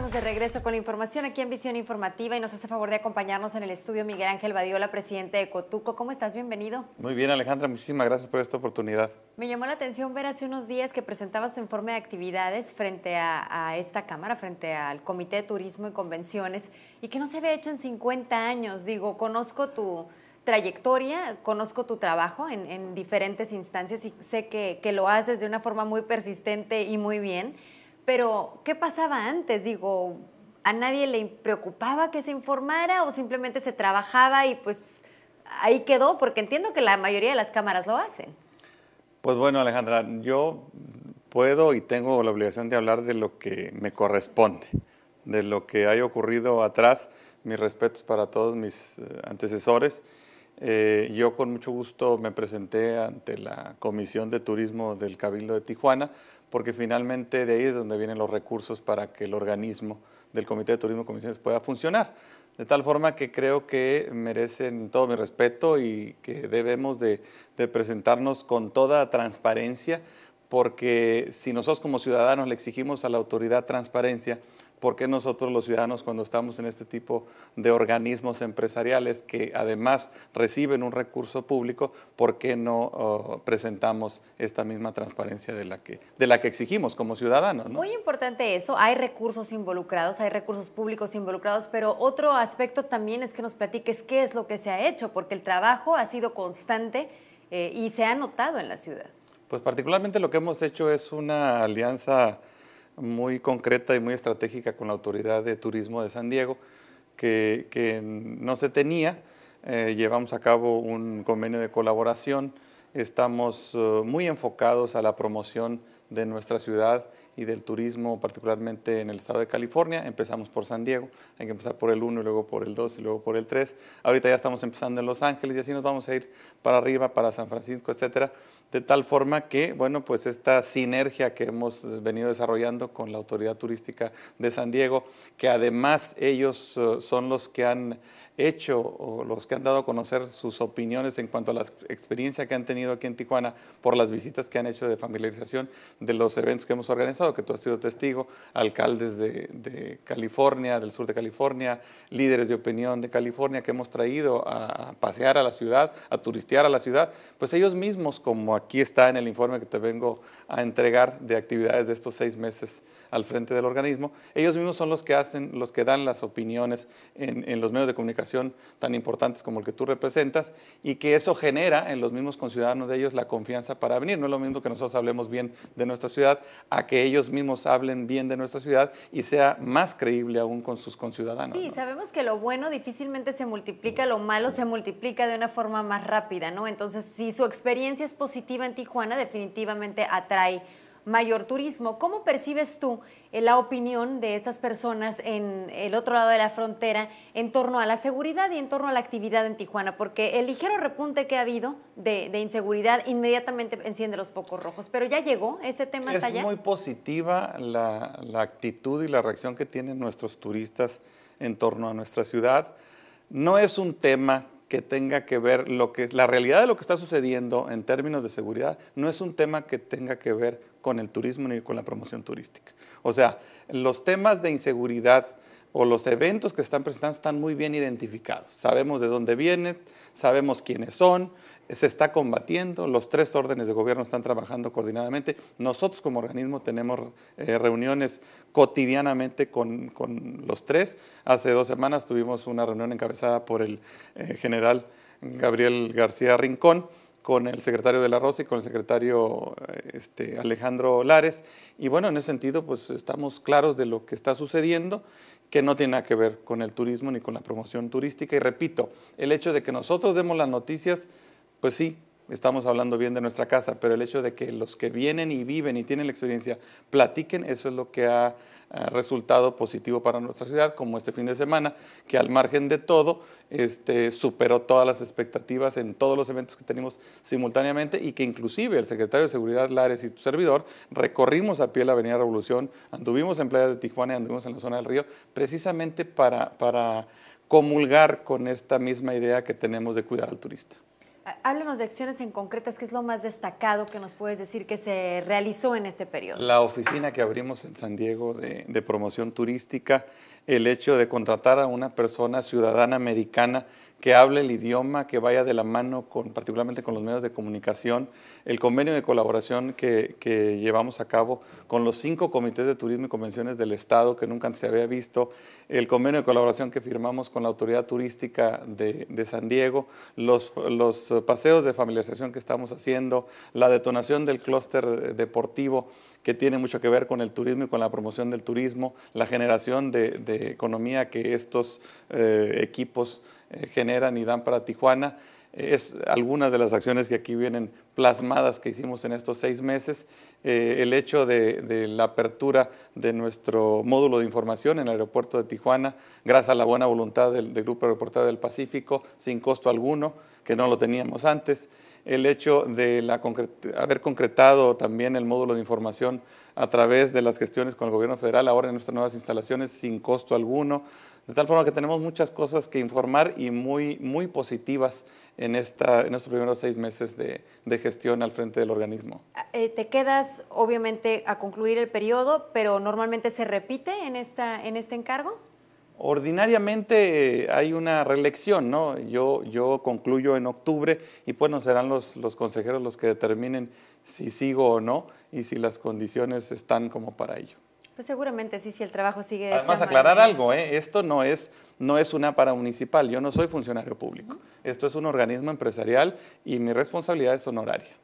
estamos de regreso con la información aquí en Visión Informativa y nos hace favor de acompañarnos en el estudio Miguel Ángel Badiola, presidente de Cotuco. ¿Cómo estás? Bienvenido. Muy bien, Alejandra. Muchísimas gracias por esta oportunidad. Me llamó la atención ver hace unos días que presentabas tu informe de actividades frente a, esta Cámara, frente al Comité de Turismo y Convenciones, y que no se había hecho en 50 años. Digo, conozco tu, trayectoria, conozco tu trabajo en, diferentes instancias y sé que, que, lo haces de una forma muy persistente y muy bien. Pero, ¿qué pasaba antes? Digo, ¿a nadie le preocupaba que se informara o simplemente se trabajaba y pues ahí quedó? Porque entiendo que la mayoría de las cámaras lo hacen. Pues bueno, Alejandra, yo puedo y tengo la obligación de hablar de lo que me corresponde, de lo que ha ocurrido atrás. Mis respetos para todos mis eh, antecesores eh, yo con mucho gusto me presenté ante la Comisión de Turismo del Cabildo de Tijuana, porque finalmente de ahí es donde vienen los recursos para que el organismo del Comité de Turismo y Comisiones pueda funcionar. De tal forma que creo que merecen todo mi respeto y que debemos de presentarnos con toda transparencia, porque si nosotros como ciudadanos le exigimos a la autoridad transparencia, ¿Por qué nosotros los ciudadanos cuando estamos en este tipo de organismos empresariales que además reciben un recurso público, por qué no oh, presentamos esta misma transparencia de la que, de la que exigimos como ciudadanos? Muy importante eso, hay recursos involucrados, hay recursos públicos involucrados, pero otro aspecto también es que nos platiques qué es lo que se ha hecho, porque el trabajo ha sido constante eh, y se ha notado en la ciudad. Pues particularmente lo que hemos hecho es una alianza muy concreta y muy estratégica con la Autoridad de Turismo de San Diego, que, no se tenía. Eh, llevamos a cabo un convenio de colaboración. Estamos eh, muy enfocados a la promoción de nuestra ciudad y del turismo, particularmente en el estado de California. Empezamos por San Diego, hay que empezar por el 1, y luego por el 2 y luego por el 3. Ahorita ya estamos empezando en Los Ángeles y así nos vamos a ir para arriba, para San Francisco, etcétera de tal forma que, bueno, pues esta sinergia que hemos venido desarrollando con la Autoridad Turística de San Diego, que además ellos eh, son los que han hecho o los que han dado a conocer sus opiniones en cuanto a la experiencia que han tenido aquí en Tijuana por las visitas que han hecho de familiarización de los eventos que hemos organizado, que tú has sido testigo, alcaldes de, de California, del sur de California, líderes de opinión de California que hemos traído a pasear a la ciudad, a turistear a la ciudad, pues ellos mismos como aquí está en el informe que te vengo a entregar de actividades de estos seis meses al frente del organismo, ellos mismos son los que hacen, los que dan las opiniones en, los medios de comunicación tan importantes como el que tú representas y que eso genera en los mismos conciudadanos de ellos la confianza para venir. No es lo mismo que nosotros hablemos bien de nuestra ciudad a que ellos mismos hablen bien de nuestra ciudad y sea más creíble aún con sus conciudadanos. Sí, sabemos que lo bueno difícilmente se multiplica, lo malo se multiplica de una forma más rápida, ¿no? Entonces, si su experiencia es positiva, en Tijuana definitivamente atrae mayor turismo. ¿Cómo percibes tú eh, la opinión de estas personas en el otro lado de la frontera en torno a la seguridad y en torno a la actividad en Tijuana? Porque el ligero repunte que ha habido de, inseguridad inmediatamente enciende los focos rojos. Pero ya llegó ese tema Es muy positiva la actitud y la reacción que tienen nuestros turistas en torno a nuestra ciudad. No es un tema que tenga que ver lo que la realidad de lo que está sucediendo en términos de seguridad no es un tema que tenga que ver con el turismo ni con la promoción turística. O sea, los temas de inseguridad o los eventos que están presentando están muy bien identificados. Sabemos de dónde vienen, sabemos quiénes son, se está combatiendo, los tres órdenes de gobierno están trabajando coordinadamente. Nosotros como organismo tenemos eh, reuniones cotidianamente con, los tres. Hace dos semanas tuvimos una reunión encabezada por el eh, general Gabriel García Rincón con el secretario de la Rosa y con el secretario eh, este, Alejandro Lares. Y bueno, en ese sentido, pues estamos claros de lo que está sucediendo, que no tiene nada que ver con el turismo ni con la promoción turística. Y repito, el hecho de que nosotros demos las noticias pues sí, estamos hablando bien de nuestra casa, pero el hecho de que los que vienen y viven y tienen la experiencia platiquen, eso es lo que ha resultado positivo para nuestra ciudad, como este fin de semana, que al margen de todo, este, superó todas las expectativas en todos los eventos que tenemos simultáneamente y que inclusive el secretario de Seguridad Lares y tu servidor recorrimos a pie la Avenida Revolución, anduvimos en Playa de Tijuana y anduvimos en la zona del río, precisamente para comulgar con esta misma idea que tenemos de cuidar al turista. Ah, háblanos de acciones en concretas, ¿qué es lo más destacado que nos puedes decir que se realizó en este periodo? La oficina que abrimos en San Diego de, de promoción turística, el hecho de contratar a una persona ciudadana americana que hable el idioma, que vaya de la mano con, particularmente con los medios de comunicación, el convenio de colaboración que, llevamos a cabo con los cinco comités de turismo y convenciones del Estado que nunca se había visto, el convenio de colaboración que firmamos con la Autoridad Turística de, San Diego, los, los paseos de familiarización que estamos haciendo, la detonación del clúster deportivo que tiene mucho que ver con el turismo y con la promoción del turismo, la generación de, economía que estos eh, equipos eh, generan y dan para Tijuana es algunas de las acciones que aquí vienen plasmadas que hicimos en estos seis meses. Eh, el hecho de, la apertura de nuestro módulo de información en el aeropuerto de Tijuana, gracias a la buena voluntad del, Grupo Aeroportuario del Pacífico, sin costo alguno, que no lo teníamos antes el hecho de haber concretado también el módulo de información a través de las gestiones con el gobierno federal, ahora en nuestras nuevas instalaciones sin costo alguno, de tal forma que tenemos muchas cosas que informar y muy, muy positivas en, esta, en estos primeros seis meses de, gestión al frente del organismo. Ah, eh, te quedas, obviamente, a concluir el periodo, pero normalmente se repite en, esta, en este encargo. Ordinariamente eh, hay una reelección, ¿no? Yo, yo concluyo en octubre y pues no serán los, los consejeros los que determinen si sigo o no y si las condiciones están como para ello. Pues seguramente sí, si el trabajo sigue. De aclarar algo, ¿eh? esto no es, no es una municipal yo no soy funcionario público, esto es un organismo empresarial y mi responsabilidad es honoraria.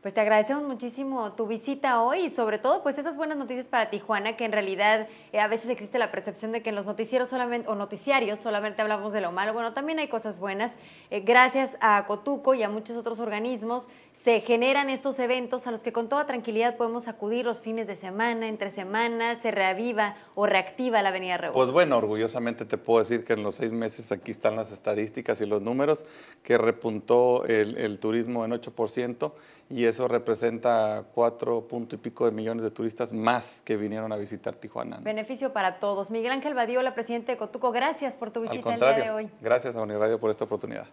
Pues te agradecemos muchísimo tu visita hoy y sobre todo pues esas buenas noticias para Tijuana, que en realidad eh, a veces existe la percepción de que en los noticieros solamente, o noticiarios solamente hablamos de lo malo. Bueno, también hay cosas buenas. Eh, gracias a Cotuco y a muchos otros organismos se generan estos eventos a los que con toda tranquilidad podemos acudir los fines de semana, entre semanas, se reaviva o reactiva la Avenida Revolución. Pues bueno, orgullosamente te puedo decir que en los seis meses aquí están las estadísticas y los números que repuntó el, el turismo en 8% y eso representa cuatro punto y pico de millones de turistas más que vinieron a visitar Tijuana. Beneficio para todos. Miguel Ángel la presidente de Cotuco, gracias por tu visita el día de hoy. Gracias a Radio por esta oportunidad.